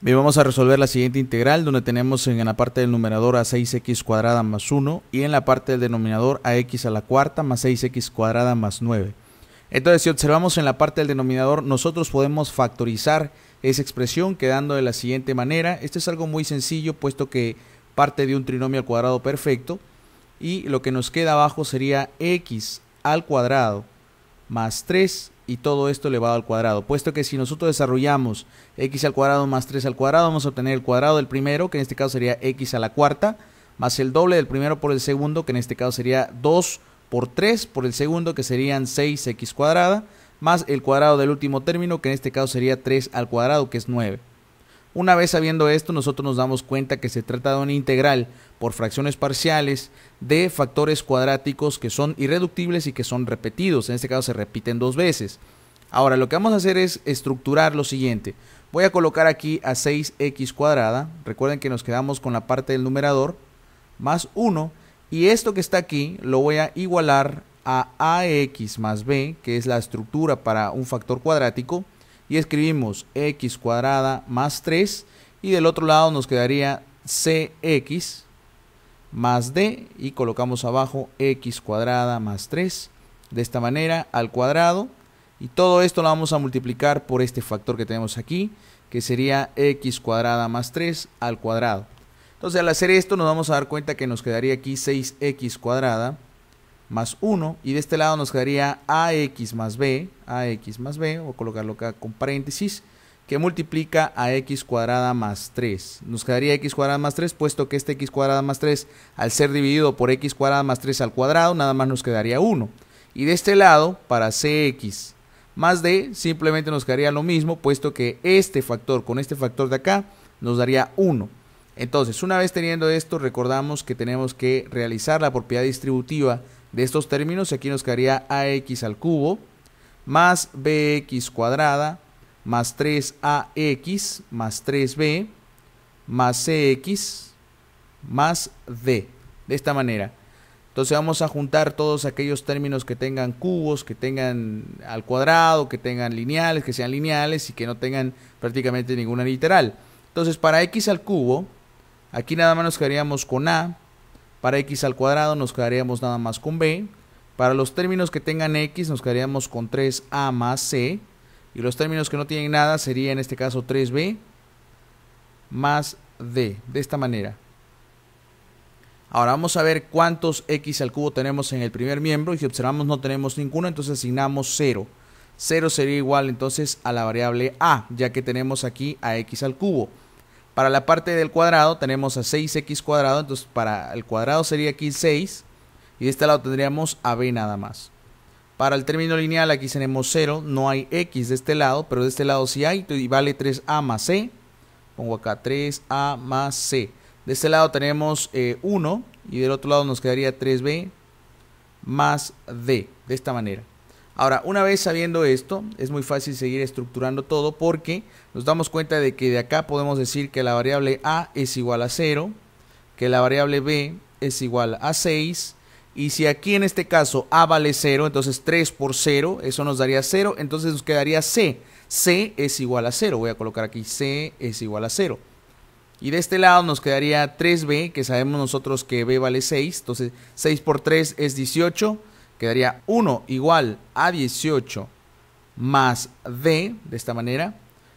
Bien, vamos a resolver la siguiente integral donde tenemos en la parte del numerador a 6x cuadrada más 1 y en la parte del denominador a x a la cuarta más 6x cuadrada más 9. Entonces si observamos en la parte del denominador nosotros podemos factorizar esa expresión quedando de la siguiente manera. Esto es algo muy sencillo puesto que parte de un trinomio al cuadrado perfecto y lo que nos queda abajo sería x al cuadrado más 3 y todo esto elevado al cuadrado, puesto que si nosotros desarrollamos x al cuadrado más 3 al cuadrado, vamos a obtener el cuadrado del primero, que en este caso sería x a la cuarta, más el doble del primero por el segundo, que en este caso sería 2 por 3 por el segundo, que serían 6x cuadrada, más el cuadrado del último término, que en este caso sería 3 al cuadrado, que es 9. Una vez sabiendo esto, nosotros nos damos cuenta que se trata de una integral por fracciones parciales de factores cuadráticos que son irreductibles y que son repetidos. En este caso se repiten dos veces. Ahora, lo que vamos a hacer es estructurar lo siguiente. Voy a colocar aquí a 6x cuadrada. Recuerden que nos quedamos con la parte del numerador más 1. Y esto que está aquí lo voy a igualar a ax más b, que es la estructura para un factor cuadrático y escribimos x cuadrada más 3 y del otro lado nos quedaría cx más d y colocamos abajo x cuadrada más 3 de esta manera al cuadrado y todo esto lo vamos a multiplicar por este factor que tenemos aquí que sería x cuadrada más 3 al cuadrado entonces al hacer esto nos vamos a dar cuenta que nos quedaría aquí 6x cuadrada más 1. Y de este lado nos quedaría AX más B, AX más B, o colocarlo acá con paréntesis, que multiplica a X cuadrada más 3. Nos quedaría X cuadrada más 3, puesto que este X cuadrada más 3, al ser dividido por X cuadrada más 3 al cuadrado, nada más nos quedaría 1. Y de este lado, para CX más D, simplemente nos quedaría lo mismo, puesto que este factor con este factor de acá nos daría 1. Entonces, una vez teniendo esto, recordamos que tenemos que realizar la propiedad distributiva de estos términos aquí nos quedaría ax al cubo más bx cuadrada más 3ax más 3b más cx más d. De esta manera. Entonces vamos a juntar todos aquellos términos que tengan cubos, que tengan al cuadrado, que tengan lineales, que sean lineales y que no tengan prácticamente ninguna literal. Entonces para x al cubo, aquí nada más nos quedaríamos con a para x al cuadrado nos quedaríamos nada más con b. Para los términos que tengan x nos quedaríamos con 3a más c. Y los términos que no tienen nada sería en este caso 3b más d. De esta manera. Ahora vamos a ver cuántos x al cubo tenemos en el primer miembro. Y si observamos no tenemos ninguno, entonces asignamos 0. 0 sería igual entonces a la variable a, ya que tenemos aquí a x al cubo. Para la parte del cuadrado tenemos a 6x cuadrado, entonces para el cuadrado sería aquí 6 y de este lado tendríamos a b nada más. Para el término lineal aquí tenemos 0, no hay x de este lado, pero de este lado sí hay y vale 3a más c. Pongo acá 3a más c. De este lado tenemos 1 eh, y del otro lado nos quedaría 3b más d, de esta manera. Ahora, una vez sabiendo esto, es muy fácil seguir estructurando todo porque nos damos cuenta de que de acá podemos decir que la variable A es igual a 0, que la variable B es igual a 6, y si aquí en este caso A vale 0, entonces 3 por 0, eso nos daría 0, entonces nos quedaría C. C es igual a 0, voy a colocar aquí C es igual a 0. Y de este lado nos quedaría 3B, que sabemos nosotros que B vale 6, entonces 6 por 3 es 18, quedaría 1 igual a 18 más D, de esta manera.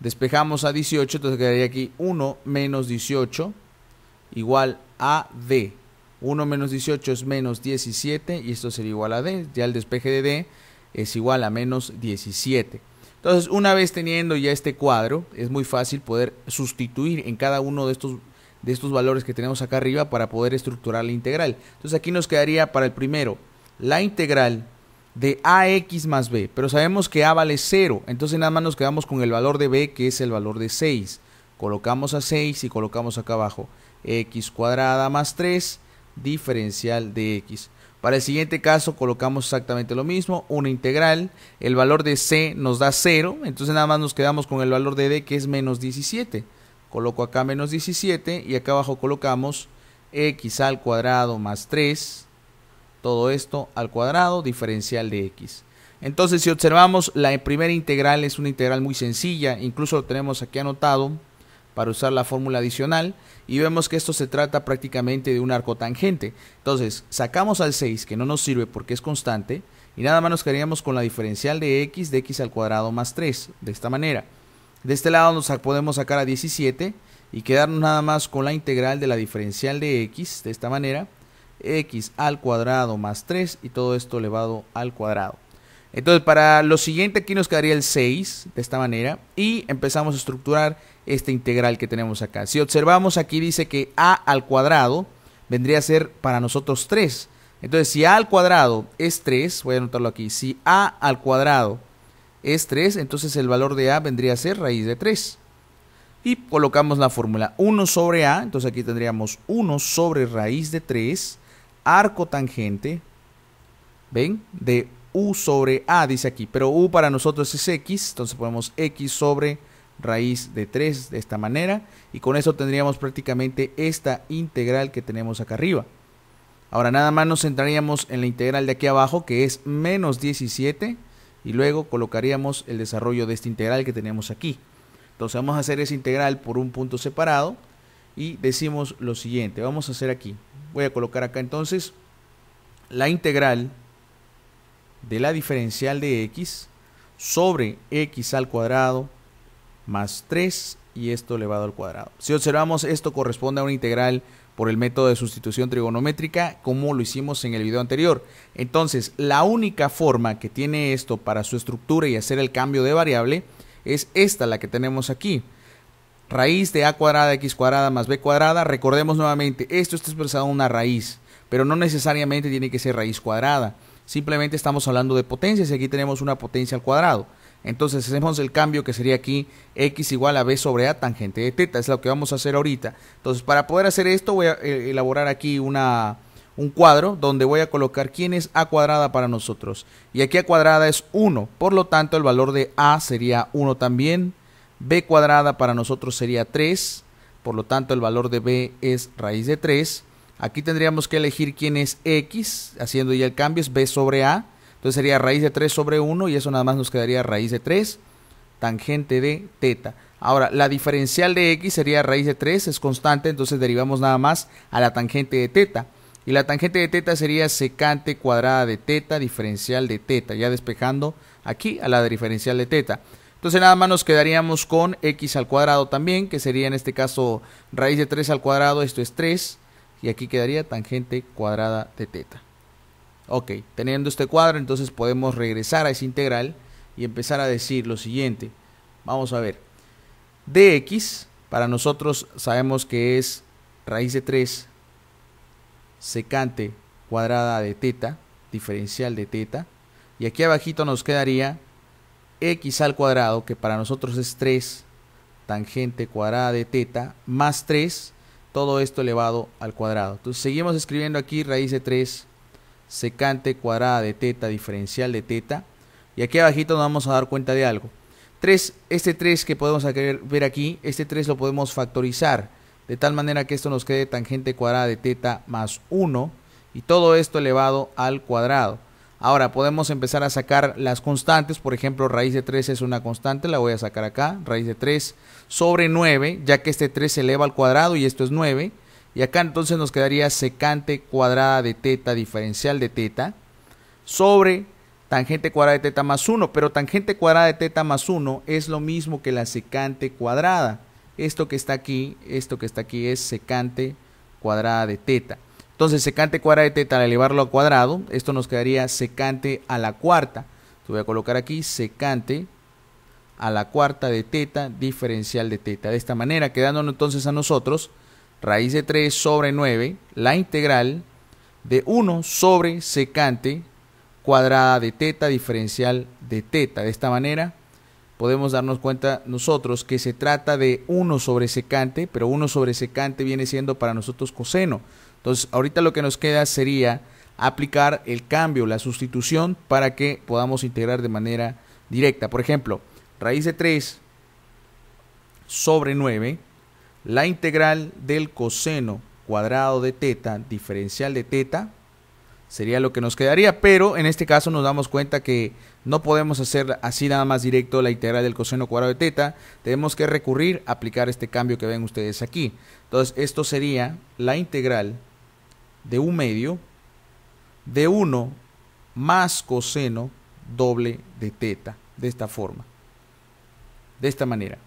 Despejamos a 18, entonces quedaría aquí 1 menos 18 igual a D. 1 menos 18 es menos 17 y esto sería igual a D. Ya el despeje de D es igual a menos 17. Entonces, una vez teniendo ya este cuadro, es muy fácil poder sustituir en cada uno de estos, de estos valores que tenemos acá arriba para poder estructurar la integral. Entonces, aquí nos quedaría para el primero la integral de ax más b, pero sabemos que a vale 0, entonces nada más nos quedamos con el valor de b que es el valor de 6. Colocamos a 6 y colocamos acá abajo x cuadrada más 3 diferencial de x. Para el siguiente caso colocamos exactamente lo mismo, una integral, el valor de c nos da 0, entonces nada más nos quedamos con el valor de d que es menos 17. Coloco acá menos 17 y acá abajo colocamos x al cuadrado más 3 todo esto al cuadrado diferencial de x. Entonces si observamos la primera integral es una integral muy sencilla, incluso lo tenemos aquí anotado para usar la fórmula adicional y vemos que esto se trata prácticamente de un arco tangente. Entonces sacamos al 6 que no nos sirve porque es constante y nada más nos quedaríamos con la diferencial de x de x al cuadrado más 3 de esta manera. De este lado nos podemos sacar a 17 y quedarnos nada más con la integral de la diferencial de x de esta manera x al cuadrado más 3 y todo esto elevado al cuadrado. Entonces para lo siguiente aquí nos quedaría el 6 de esta manera y empezamos a estructurar esta integral que tenemos acá. Si observamos aquí dice que a al cuadrado vendría a ser para nosotros 3. Entonces si a al cuadrado es 3, voy a anotarlo aquí, si a al cuadrado es 3, entonces el valor de a vendría a ser raíz de 3. Y colocamos la fórmula 1 sobre a, entonces aquí tendríamos 1 sobre raíz de 3 arco tangente, ¿ven? De u sobre a, dice aquí, pero u para nosotros es x, entonces ponemos x sobre raíz de 3 de esta manera y con eso tendríamos prácticamente esta integral que tenemos acá arriba. Ahora nada más nos centraríamos en la integral de aquí abajo que es menos 17 y luego colocaríamos el desarrollo de esta integral que tenemos aquí. Entonces vamos a hacer esa integral por un punto separado y decimos lo siguiente, vamos a hacer aquí, voy a colocar acá entonces la integral de la diferencial de x sobre x al cuadrado más 3 y esto elevado al cuadrado. Si observamos esto corresponde a una integral por el método de sustitución trigonométrica como lo hicimos en el video anterior. Entonces la única forma que tiene esto para su estructura y hacer el cambio de variable es esta la que tenemos aquí raíz de a cuadrada x cuadrada más b cuadrada. Recordemos nuevamente, esto está expresado en una raíz, pero no necesariamente tiene que ser raíz cuadrada. Simplemente estamos hablando de potencias y aquí tenemos una potencia al cuadrado. Entonces hacemos el cambio que sería aquí x igual a b sobre a tangente de teta. Es lo que vamos a hacer ahorita. Entonces para poder hacer esto voy a eh, elaborar aquí una, un cuadro donde voy a colocar quién es a cuadrada para nosotros. Y aquí a cuadrada es 1. Por lo tanto el valor de a sería 1 también b cuadrada para nosotros sería 3, por lo tanto el valor de b es raíz de 3. Aquí tendríamos que elegir quién es x, haciendo ya el cambio, es b sobre a, entonces sería raíz de 3 sobre 1 y eso nada más nos quedaría raíz de 3, tangente de teta. Ahora, la diferencial de x sería raíz de 3, es constante, entonces derivamos nada más a la tangente de teta. Y la tangente de teta sería secante cuadrada de teta, diferencial de teta, ya despejando aquí a la diferencial de teta. Entonces nada más nos quedaríamos con x al cuadrado también, que sería en este caso raíz de 3 al cuadrado, esto es 3, y aquí quedaría tangente cuadrada de teta. Ok, teniendo este cuadro, entonces podemos regresar a esa integral y empezar a decir lo siguiente. Vamos a ver, dx, para nosotros sabemos que es raíz de 3 secante cuadrada de teta, diferencial de teta, y aquí abajito nos quedaría x al cuadrado, que para nosotros es 3 tangente cuadrada de teta, más 3, todo esto elevado al cuadrado. Entonces seguimos escribiendo aquí raíz de 3 secante cuadrada de teta diferencial de teta. Y aquí abajito nos vamos a dar cuenta de algo. 3, este 3 que podemos ver aquí, este 3 lo podemos factorizar. De tal manera que esto nos quede tangente cuadrada de teta más 1. Y todo esto elevado al cuadrado. Ahora podemos empezar a sacar las constantes, por ejemplo, raíz de 3 es una constante, la voy a sacar acá, raíz de 3 sobre 9, ya que este 3 se eleva al cuadrado y esto es 9. Y acá entonces nos quedaría secante cuadrada de teta diferencial de teta sobre tangente cuadrada de teta más 1, pero tangente cuadrada de teta más 1 es lo mismo que la secante cuadrada. Esto que está aquí, esto que está aquí es secante cuadrada de teta. Entonces secante cuadrada teta al elevarlo a cuadrado, esto nos quedaría secante a la cuarta. Te voy a colocar aquí secante a la cuarta de teta diferencial de teta. De esta manera, quedándonos entonces a nosotros raíz de 3 sobre 9, la integral de 1 sobre secante cuadrada de teta diferencial de teta. De esta manera podemos darnos cuenta nosotros que se trata de 1 sobre secante, pero 1 sobre secante viene siendo para nosotros coseno. Entonces, ahorita lo que nos queda sería aplicar el cambio, la sustitución, para que podamos integrar de manera directa. Por ejemplo, raíz de 3 sobre 9, la integral del coseno cuadrado de teta, diferencial de teta, sería lo que nos quedaría, pero en este caso nos damos cuenta que no podemos hacer así nada más directo la integral del coseno cuadrado de teta, tenemos que recurrir a aplicar este cambio que ven ustedes aquí. Entonces, esto sería la integral de un medio de 1 más coseno doble de teta, de esta forma, de esta manera,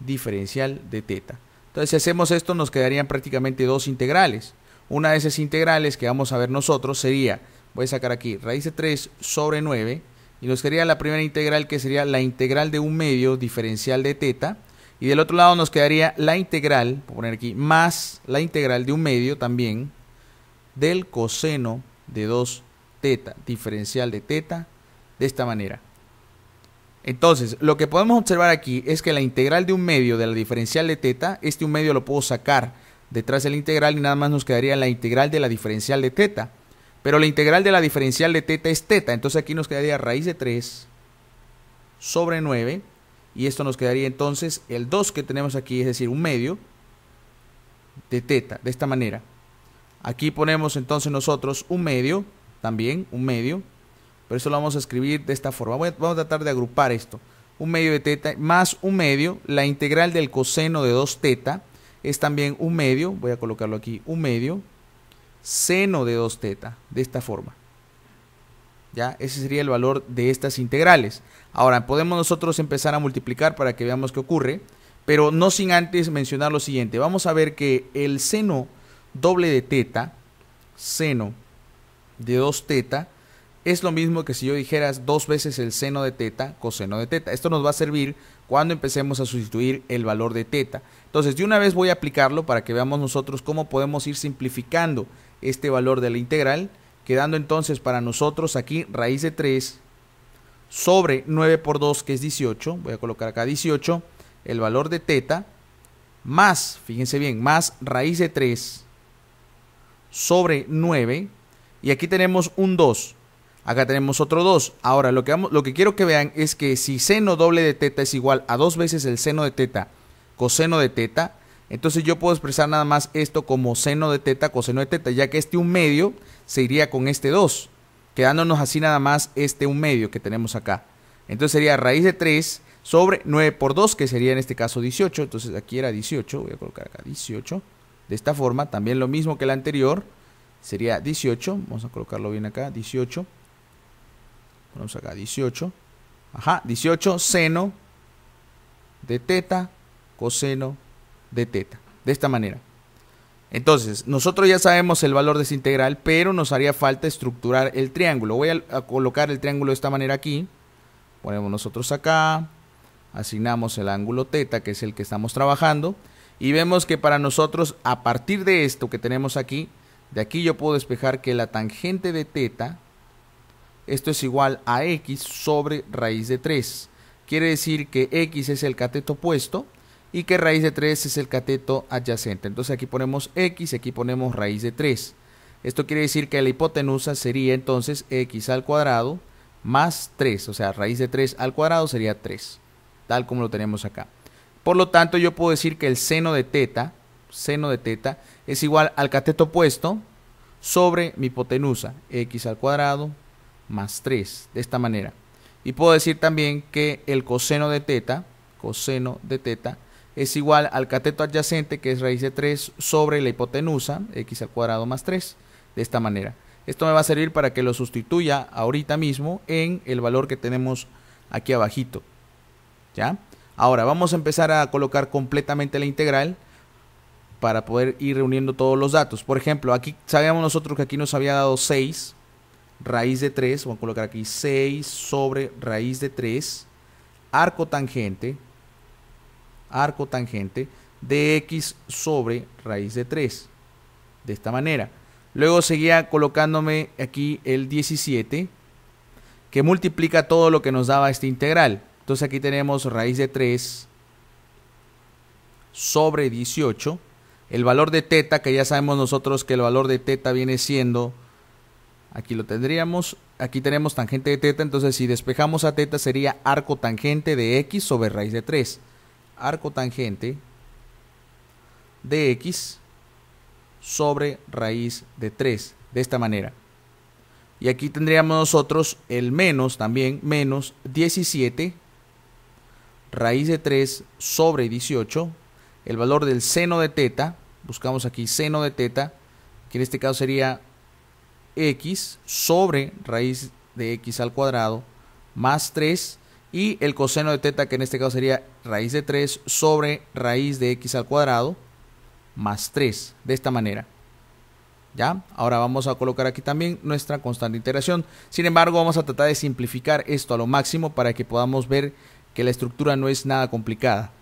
diferencial de teta. Entonces, si hacemos esto, nos quedarían prácticamente dos integrales. Una de esas integrales que vamos a ver nosotros sería, voy a sacar aquí, raíz de 3 sobre 9, y nos quedaría la primera integral que sería la integral de un medio diferencial de teta, y del otro lado nos quedaría la integral, voy poner aquí, más la integral de un medio también, del coseno de 2 teta, diferencial de teta, de esta manera. Entonces, lo que podemos observar aquí es que la integral de un medio de la diferencial de teta, este un medio lo puedo sacar detrás de la integral y nada más nos quedaría la integral de la diferencial de teta. Pero la integral de la diferencial de teta es teta, entonces aquí nos quedaría raíz de 3 sobre 9 y esto nos quedaría entonces el 2 que tenemos aquí, es decir, un medio de teta, de esta manera. Aquí ponemos entonces nosotros un medio, también un medio, pero eso lo vamos a escribir de esta forma. vamos a tratar de agrupar esto. Un medio de teta más un medio, la integral del coseno de 2 teta es también un medio, voy a colocarlo aquí, un medio, seno de 2 teta, de esta forma. ¿Ya? Ese sería el valor de estas integrales. Ahora, podemos nosotros empezar a multiplicar para que veamos qué ocurre, pero no sin antes mencionar lo siguiente. Vamos a ver que el seno doble de teta, seno de 2 teta, es lo mismo que si yo dijeras dos veces el seno de teta, coseno de teta. Esto nos va a servir cuando empecemos a sustituir el valor de teta. Entonces, de una vez voy a aplicarlo para que veamos nosotros cómo podemos ir simplificando este valor de la integral, quedando entonces para nosotros aquí raíz de 3 sobre 9 por 2, que es 18, voy a colocar acá 18, el valor de teta, más, fíjense bien, más raíz de 3 sobre 9. Y aquí tenemos un 2. Acá tenemos otro 2. Ahora, lo que, vamos, lo que quiero que vean es que si seno doble de teta es igual a dos veces el seno de teta coseno de teta, entonces yo puedo expresar nada más esto como seno de teta, coseno de teta, ya que este 1 medio se iría con este 2, quedándonos así nada más este 1 medio que tenemos acá. Entonces sería raíz de 3 sobre 9 por 2, que sería en este caso 18. Entonces aquí era 18, voy a colocar acá 18. De esta forma, también lo mismo que la anterior, sería 18, vamos a colocarlo bien acá, 18, ponemos acá 18, ajá, 18 seno de teta, coseno de teta, de esta manera. Entonces, nosotros ya sabemos el valor de esa integral, pero nos haría falta estructurar el triángulo. Voy a colocar el triángulo de esta manera aquí, ponemos nosotros acá, asignamos el ángulo teta, que es el que estamos trabajando, y vemos que para nosotros, a partir de esto que tenemos aquí, de aquí yo puedo despejar que la tangente de teta, esto es igual a x sobre raíz de 3. Quiere decir que x es el cateto opuesto y que raíz de 3 es el cateto adyacente. Entonces aquí ponemos x, aquí ponemos raíz de 3. Esto quiere decir que la hipotenusa sería entonces x al cuadrado más 3. O sea, raíz de 3 al cuadrado sería 3, tal como lo tenemos acá. Por lo tanto, yo puedo decir que el seno de teta, seno de teta, es igual al cateto opuesto sobre mi hipotenusa, x al cuadrado más 3, de esta manera. Y puedo decir también que el coseno de teta, coseno de teta, es igual al cateto adyacente, que es raíz de 3, sobre la hipotenusa, x al cuadrado más 3, de esta manera. Esto me va a servir para que lo sustituya ahorita mismo en el valor que tenemos aquí abajito. ¿Ya? Ahora vamos a empezar a colocar completamente la integral para poder ir reuniendo todos los datos. Por ejemplo, aquí sabíamos nosotros que aquí nos había dado 6 raíz de 3. Vamos a colocar aquí 6 sobre raíz de 3 arco tangente arco tangente de x sobre raíz de 3. De esta manera. Luego seguía colocándome aquí el 17 que multiplica todo lo que nos daba esta integral. Entonces aquí tenemos raíz de 3 sobre 18. El valor de teta, que ya sabemos nosotros que el valor de teta viene siendo, aquí lo tendríamos, aquí tenemos tangente de teta, entonces si despejamos a teta sería arco tangente de x sobre raíz de 3. Arco tangente de x sobre raíz de 3, de esta manera. Y aquí tendríamos nosotros el menos también, menos 17 raíz de 3 sobre 18, el valor del seno de teta, buscamos aquí seno de teta, que en este caso sería x sobre raíz de x al cuadrado más 3 y el coseno de teta, que en este caso sería raíz de 3 sobre raíz de x al cuadrado más 3, de esta manera. ¿Ya? Ahora vamos a colocar aquí también nuestra constante de integración. Sin embargo, vamos a tratar de simplificar esto a lo máximo para que podamos ver que la estructura no es nada complicada.